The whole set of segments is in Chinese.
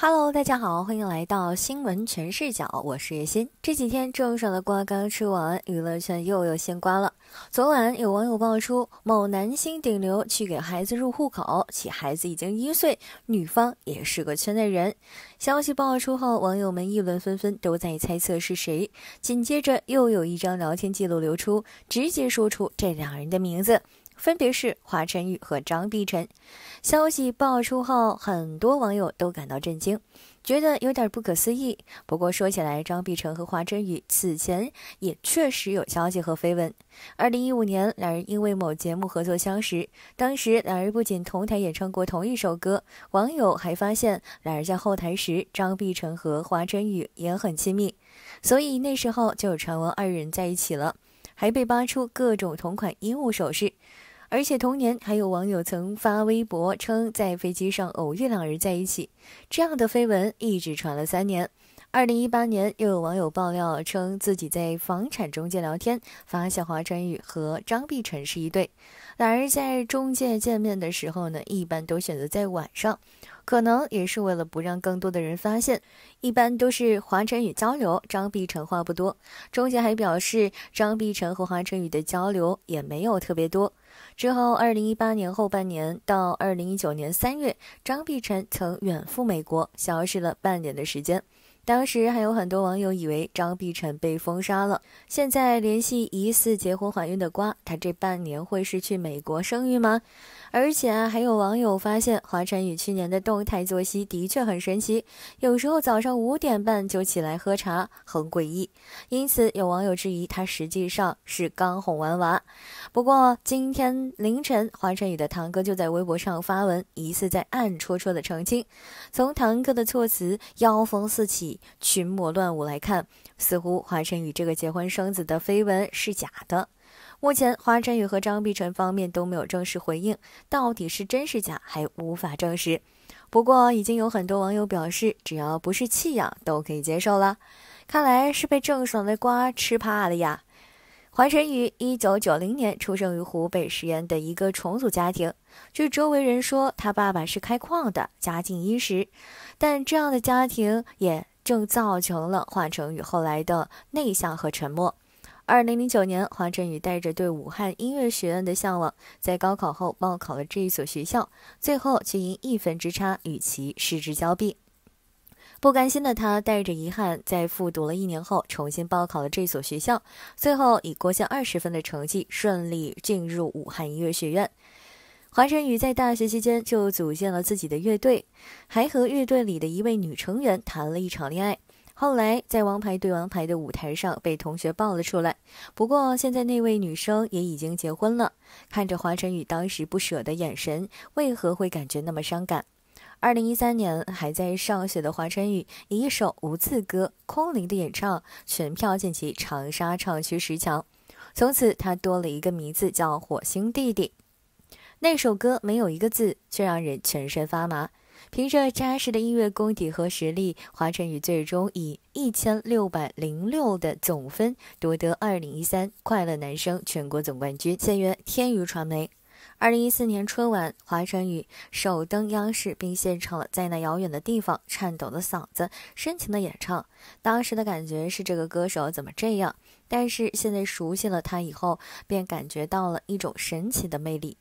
Hello，大家好，欢迎来到新闻全视角，我是叶欣。这几天郑爽的瓜刚吃完，娱乐圈又有新瓜了。昨晚有网友爆出某男星顶流去给孩子入户口，其孩子已经一岁，女方也是个圈内人。消息爆出后，网友们议论纷纷，都在猜测是谁。紧接着又有一张聊天记录流出，直接说出这两人的名字。分别是华晨宇和张碧晨。消息爆出后，很多网友都感到震惊，觉得有点不可思议。不过说起来，张碧晨和华晨宇此前也确实有消息和绯闻。二零一五年，两人因为某节目合作相识，当时两人不仅同台演唱过同一首歌，网友还发现两人在后台时，张碧晨和华晨宇也很亲密，所以那时候就有传闻二人在一起了，还被扒出各种同款衣物首饰。而且同年，还有网友曾发微博称在飞机上偶遇两人在一起，这样的绯闻一直传了三年。二零一八年，又有网友爆料称自己在房产中介聊天，发现华晨宇和张碧晨是一对。两人在中介见面的时候呢，一般都选择在晚上，可能也是为了不让更多的人发现。一般都是华晨宇交流，张碧晨话不多。中介还表示，张碧晨和华晨宇的交流也没有特别多。之后，二零一八年后半年到二零一九年三月，张碧晨曾远赴美国，消失了半年的时间。当时还有很多网友以为张碧晨被封杀了。现在联系疑似结婚怀孕的瓜，她这半年会是去美国生育吗？而且啊，还有网友发现华晨宇去年的动态作息的确很神奇，有时候早上五点半就起来喝茶，很诡异。因此，有网友质疑他实际上是刚哄完娃。不过，今天凌晨，华晨宇的堂哥就在微博上发文，疑似在暗戳戳的澄清。从堂哥的措辞，妖风四起。群魔乱舞来看，似乎华晨宇这个结婚生子的绯闻是假的。目前，华晨宇和张碧晨方面都没有正式回应，到底是真是假还无法证实。不过，已经有很多网友表示，只要不是弃养，都可以接受了。看来是被郑爽的瓜吃怕了呀。华晨宇一九九零年出生于湖北十堰的一个重组家庭，据周围人说，他爸爸是开矿的，家境殷实，但这样的家庭也。正造成了华晨宇后来的内向和沉默。二零零九年，华晨宇带着对武汉音乐学院的向往，在高考后报考了这一所学校，最后却因一分之差与其失之交臂。不甘心的他，带着遗憾，在复读了一年后，重新报考了这所学校，最后以过线二十分的成绩，顺利进入武汉音乐学院。华晨宇在大学期间就组建了自己的乐队，还和乐队里的一位女成员谈了一场恋爱。后来在《王牌对王牌》的舞台上被同学爆了出来。不过现在那位女生也已经结婚了。看着华晨宇当时不舍的眼神，为何会感觉那么伤感？二零一三年还在上学的华晨宇以一首无字歌，空灵的演唱，全票晋级长沙唱区十强。从此他多了一个名字，叫火星弟弟。那首歌没有一个字，却让人全身发麻。凭着扎实的音乐功底和实力，华晨宇最终以一千六百零六的总分夺得二零一三快乐男声全国总冠军。签约天娱传媒。二零一四年春晚，华晨宇首登央视，并献唱了《在那遥远的地方》，颤抖的嗓子，深情的演唱。当时的感觉是这个歌手怎么这样？但是现在熟悉了他以后，便感觉到了一种神奇的魅力。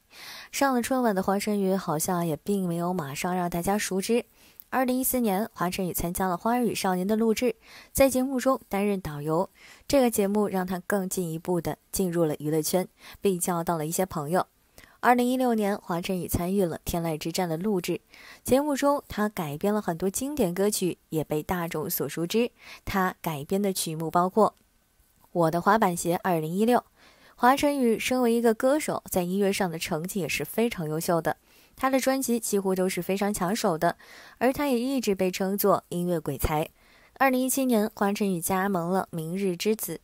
上了春晚的华晨宇好像也并没有马上让大家熟知。二零一四年，华晨宇参加了《花儿与少年》的录制，在节目中担任导游。这个节目让他更进一步的进入了娱乐圈，并交到了一些朋友。二零一六年，华晨宇参与了《天籁之战》的录制。节目中，他改编了很多经典歌曲，也被大众所熟知。他改编的曲目包括《我的滑板鞋》。二零一六，华晨宇身为一个歌手，在音乐上的成绩也是非常优秀的。他的专辑几乎都是非常抢手的，而他也一直被称作音乐鬼才。二零一七年，华晨宇加盟了《明日之子》，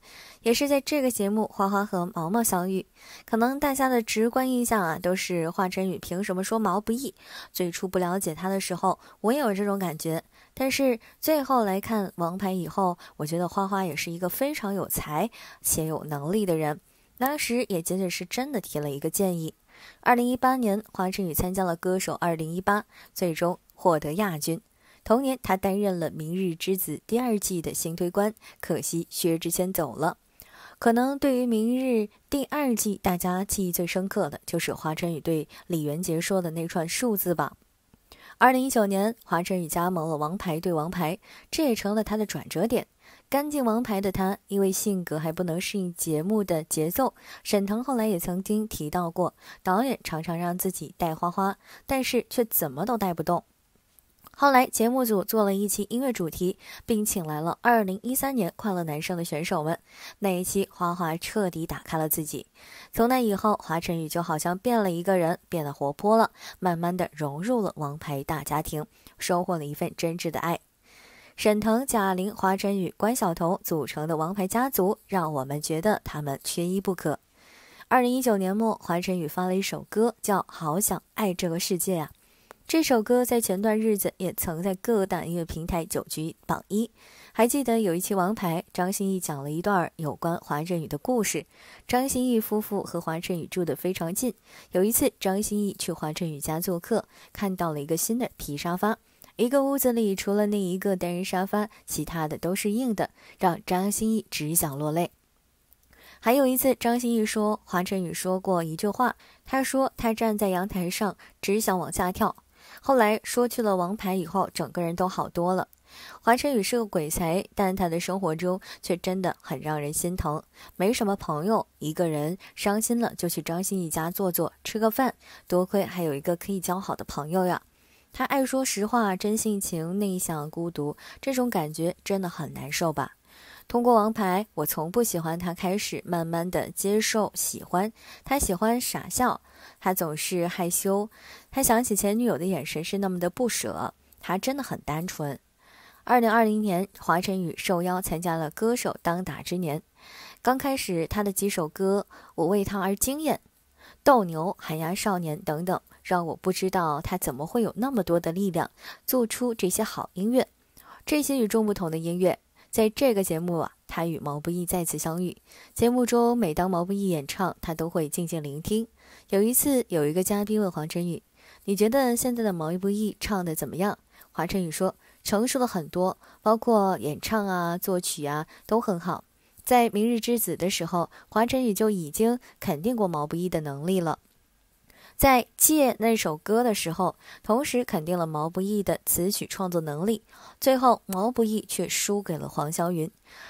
也是在这个节目，花花和毛毛相遇。可能大家的直观印象啊，都是华晨宇凭什么说毛不易？最初不了解他的时候，我也有这种感觉。但是最后来看《王牌》以后，我觉得花花也是一个非常有才且有能力的人。当时也仅仅是真的提了一个建议。二零一八年，华晨宇参加了《歌手二零一八》，最终获得亚军。同年，他担任了《明日之子》第二季的星推官。可惜薛之谦走了。可能对于《明日》第二季，大家记忆最深刻的就是华晨宇对李元杰说的那串数字吧。二零一九年，华晨宇加盟了《王牌对王牌》，这也成了他的转折点。干净王牌的他，因为性格还不能适应节目的节奏。沈腾后来也曾经提到过，导演常常让自己带花花，但是却怎么都带不动。后来，节目组做了一期音乐主题，并请来了2013年快乐男声的选手们。那一期，花花彻底打开了自己。从那以后，华晨宇就好像变了一个人，变得活泼了，慢慢的融入了王牌大家庭，收获了一份真挚的爱。沈腾、贾玲、华晨宇、关晓彤组成的王牌家族，让我们觉得他们缺一不可。2019年末，华晨宇发了一首歌，叫《好想爱这个世界啊。这首歌在前段日子也曾在各大音乐平台久居榜一。还记得有一期《王牌》，张歆艺讲了一段有关华晨宇的故事。张歆艺夫妇和华晨宇住得非常近，有一次张歆艺去华晨宇家做客，看到了一个新的皮沙发。一个屋子里除了那一个单人沙发，其他的都是硬的，让张歆艺只想落泪。还有一次，张歆艺说华晨宇说过一句话，他说他站在阳台上只想往下跳。后来说去了王牌以后，整个人都好多了。华晨宇是个鬼才，但他的生活中却真的很让人心疼，没什么朋友，一个人伤心了就去张歆艺家坐坐，吃个饭。多亏还有一个可以交好的朋友呀。他爱说实话，真性情，内向孤独，这种感觉真的很难受吧。通过《王牌》，我从不喜欢他开始，慢慢的接受喜欢他。喜欢傻笑，他总是害羞。他想起前女友的眼神是那么的不舍。他真的很单纯。二零二零年，华晨宇受邀参加了《歌手当打之年》。刚开始他的几首歌，我为他而惊艳，《斗牛》《寒鸦少年》等等，让我不知道他怎么会有那么多的力量，做出这些好音乐，这些与众不同的音乐。在这个节目啊，他与毛不易再次相遇。节目中，每当毛不易演唱，他都会静静聆听。有一次，有一个嘉宾问华晨宇：“你觉得现在的毛不易唱的怎么样？”华晨宇说：“成熟了很多，包括演唱啊、作曲啊，都很好。”在《明日之子》的时候，华晨宇就已经肯定过毛不易的能力了。在借那首歌的时候，同时肯定了毛不易的词曲创作能力。最后，毛不易却输给了黄霄云。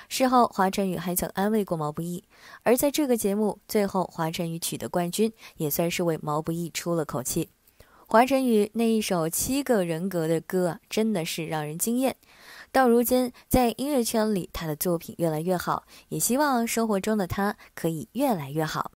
事后，华晨宇还曾安慰过毛不易。而在这个节目最后，华晨宇取得冠军，也算是为毛不易出了口气。华晨宇那一首《七个人格》的歌啊，真的是让人惊艳。到如今，在音乐圈里，他的作品越来越好，也希望生活中的他可以越来越好。